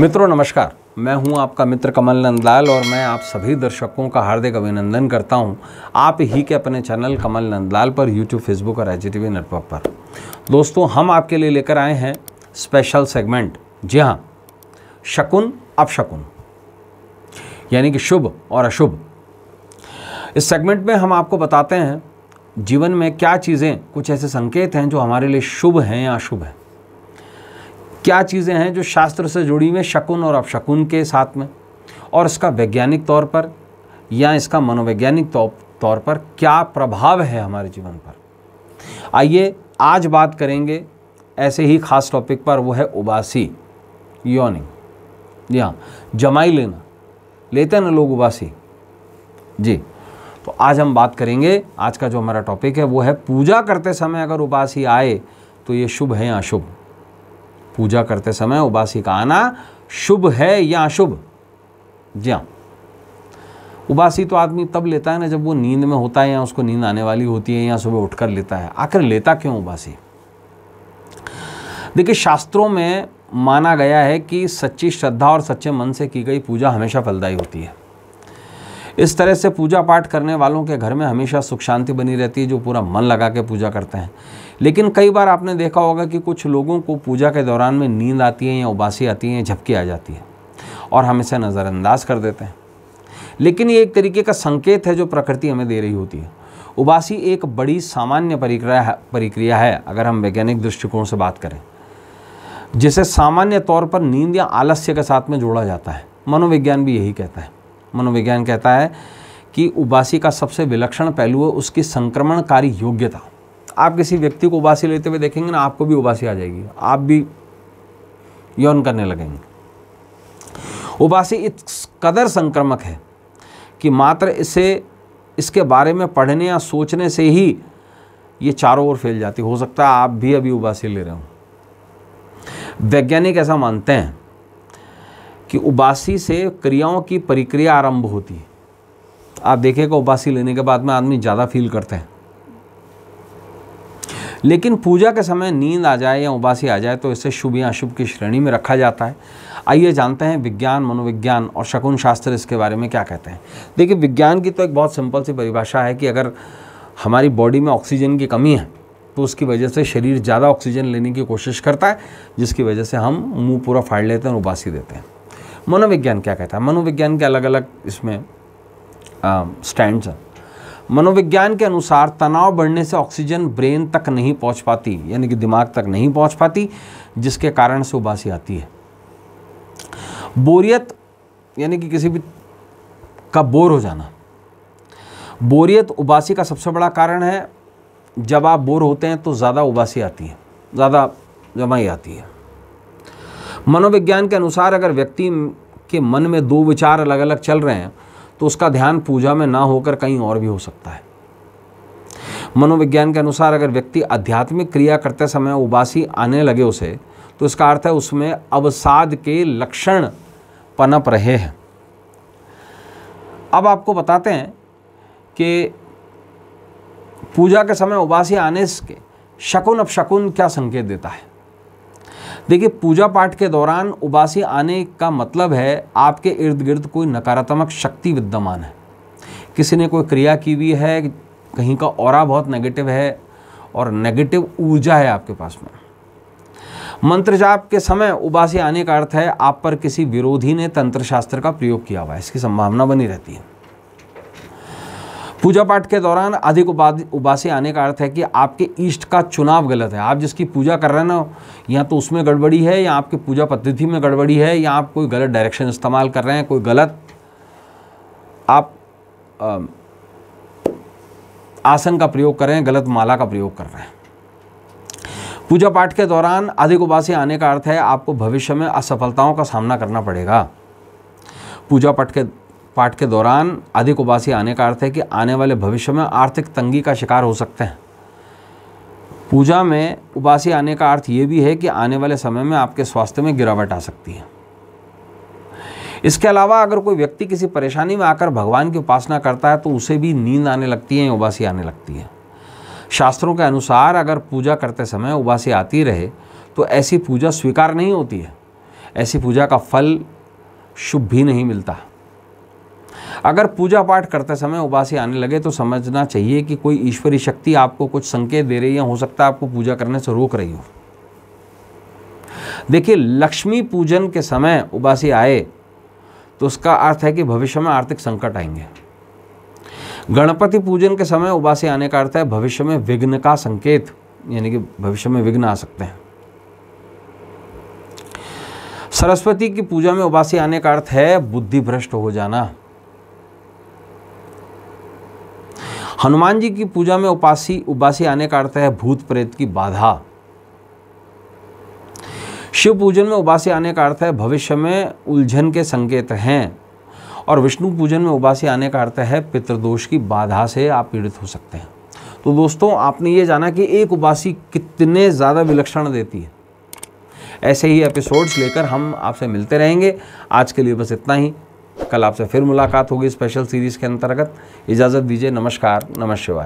मित्रों नमस्कार मैं हूं आपका मित्र कमल नंदलाल और मैं आप सभी दर्शकों का हार्दिक अभिनंदन करता हूं आप ही के अपने चैनल कमल नंदलाल पर यूट्यूब फेसबुक और एच नेटवर्क पर दोस्तों हम आपके लिए लेकर आए हैं स्पेशल सेगमेंट जी हाँ शकुन अपशकुन यानी कि शुभ और अशुभ इस सेगमेंट में हम आपको बताते हैं जीवन में क्या चीज़ें कुछ ऐसे संकेत हैं जो हमारे लिए शुभ हैं या अशुभ हैं क्या चीज़ें हैं जो शास्त्र से जुड़ी हुई शकुन और अपशकुन के साथ में और इसका वैज्ञानिक तौर पर या इसका मनोवैज्ञानिक तौर पर क्या प्रभाव है हमारे जीवन पर आइए आज बात करेंगे ऐसे ही खास टॉपिक पर वो है उबासी योनिंग जी हाँ जमाई लेना लेते हैं ना लोग उबासी जी तो आज हम बात करेंगे आज का जो हमारा टॉपिक है वो है पूजा करते समय अगर उबासी आए तो ये शुभ है या अशुभ पूजा करते समय उबासी का आना शुभ है या अशुभ जी हाँ उबासी तो आदमी तब लेता है ना जब वो नींद में होता है या उसको नींद आने वाली होती है या सुबह उठकर लेता है आखिर लेता क्यों उबासी देखिए शास्त्रों में माना गया है कि सच्ची श्रद्धा और सच्चे मन से की गई पूजा हमेशा फलदायी होती है इस तरह से पूजा पाठ करने वालों के घर में हमेशा सुख शांति बनी रहती है जो पूरा मन लगा के पूजा करते हैं लेकिन कई बार आपने देखा होगा कि कुछ लोगों को पूजा के दौरान में नींद आती है या उबासी आती है या झपकी आ जाती है और हम इसे नज़रअंदाज कर देते हैं लेकिन ये एक तरीके का संकेत है जो प्रकृति हमें दे रही होती है उबासी एक बड़ी सामान्य परिक्रिया परिक्रिया है अगर हम वैज्ञानिक दृष्टिकोण से बात करें जिसे सामान्य तौर पर नींद या आलस्य के साथ में जोड़ा जाता है मनोविज्ञान भी यही कहता है मनोविज्ञान कहता है कि उबासी का सबसे विलक्षण पहलू है उसकी संक्रमणकारी योग्यता आप किसी व्यक्ति को उबासी लेते हुए देखेंगे ना आपको भी उबासी आ जाएगी आप भी यौन करने लगेंगे उबासी इस कदर संक्रमक है कि मात्र इसे इसके बारे में पढ़ने या सोचने से ही ये चारों ओर फैल जाती हो सकता है आप भी अभी उबासी ले रहे हो वैज्ञानिक ऐसा मानते हैं कि उबासी से क्रियाओं की प्रक्रिया आरंभ होती है आप देखेगा उबासी लेने के बाद में आदमी ज़्यादा फील करते हैं लेकिन पूजा के समय नींद आ जाए या उबासी आ जाए तो इसे शुभ या अशुभ की श्रेणी में रखा जाता है आइए जानते हैं विज्ञान मनोविज्ञान और शकुन शास्त्र इसके बारे में क्या कहते हैं देखिए विज्ञान की तो एक बहुत सिंपल सी परिभाषा है कि अगर हमारी बॉडी में ऑक्सीजन की कमी है तो उसकी वजह से शरीर ज़्यादा ऑक्सीजन लेने की कोशिश करता है जिसकी वजह से हम मुंह पूरा फाड़ लेते हैं और उबासी देते हैं मनोविज्ञान क्या कहता है मनोविज्ञान के अलग अलग इसमें स्टैंड हैं मनोविज्ञान के अनुसार तनाव बढ़ने से ऑक्सीजन ब्रेन तक नहीं पहुंच पाती यानी कि दिमाग तक नहीं पहुंच पाती जिसके कारण से उबासी आती है बोरियत यानी कि किसी भी का बोर हो जाना बोरियत उबासी का सबसे बड़ा कारण है जब आप बोर होते हैं तो ज़्यादा उबासी आती है ज़्यादा जमाई आती है मनोविज्ञान के अनुसार अगर व्यक्ति के मन में दो विचार अलग अलग चल रहे हैं तो उसका ध्यान पूजा में ना होकर कहीं और भी हो सकता है मनोविज्ञान के अनुसार अगर व्यक्ति आध्यात्मिक क्रिया करते समय उबासी आने लगे उसे तो इसका अर्थ है उसमें अवसाद के लक्षण पनप रहे हैं अब आपको बताते हैं कि पूजा के समय उबासी आने के शकुन अब शकुन क्या संकेत देता है देखिए पूजा पाठ के दौरान उबासी आने का मतलब है आपके इर्द गिर्द कोई नकारात्मक शक्ति विद्यमान है किसी ने कोई क्रिया की हुई है कहीं का और बहुत नेगेटिव है और नेगेटिव ऊर्जा है आपके पास में मंत्र जाप के समय उबासी आने का अर्थ है आप पर किसी विरोधी ने तंत्र शास्त्र का प्रयोग किया हुआ है इसकी संभावना बनी रहती है पूजा पाठ के दौरान अधिक उपाधि उबासी आने का अर्थ है कि आपके इष्ट का चुनाव गलत है आप जिसकी पूजा कर रहे हैं ना या तो उसमें गड़बड़ी है या आपकी पूजा पद्धति में गड़बड़ी है या आप कोई गलत डायरेक्शन इस्तेमाल कर रहे हैं कोई गलत आप आसन का प्रयोग कर रहे हैं गलत माला का प्रयोग कर रहे हैं पूजा पाठ के दौरान अधिक उबासी आने का अर्थ है आपको भविष्य में असफलताओं का सामना करना पड़ेगा पूजा पाठ के पाठ के दौरान अधिक उबासी आने का अर्थ है कि आने वाले भविष्य में आर्थिक तंगी का शिकार हो सकते हैं पूजा में उबासी आने का अर्थ ये भी है कि आने वाले समय में आपके स्वास्थ्य में गिरावट आ सकती है इसके अलावा अगर कोई व्यक्ति किसी परेशानी में आकर भगवान की उपासना करता है तो उसे भी नींद आने लगती है उबासी आने लगती है शास्त्रों के अनुसार अगर पूजा करते समय उबासी आती रहे तो ऐसी पूजा स्वीकार नहीं होती है ऐसी पूजा का फल शुभ भी नहीं मिलता अगर पूजा पाठ करते समय उबासी आने लगे तो समझना चाहिए कि कोई ईश्वरी शक्ति आपको कुछ संकेत दे रही है हो सकता है आपको पूजा करने से रोक रही हो देखिए लक्ष्मी पूजन के समय उबासी आए तो उसका अर्थ है कि भविष्य में आर्थिक संकट आएंगे गणपति पूजन के समय उबासी आने का अर्थ है भविष्य में विघ्न का संकेत यानी कि भविष्य में विघ्न आ सकते हैं सरस्वती की पूजा में उबासी आने का अर्थ है बुद्धि भ्रष्ट हो जाना हनुमान जी की पूजा में उपासी उपासी आने का अर्थ है भूत प्रेत की बाधा शिव पूजन में उबासी आने का अर्थ है भविष्य में उलझन के संकेत हैं और विष्णु पूजन में उबासी आने का अर्थ है पितृदोष की बाधा से आप पीड़ित हो सकते हैं तो दोस्तों आपने ये जाना कि एक उबासी कितने ज़्यादा विलक्षण देती है ऐसे ही एपिसोड्स लेकर हम आपसे मिलते रहेंगे आज के लिए बस इतना ही कल आपसे फिर मुलाकात होगी स्पेशल सीरीज़ के अंतर्गत इजाज़त दीजिए नमस्कार नमः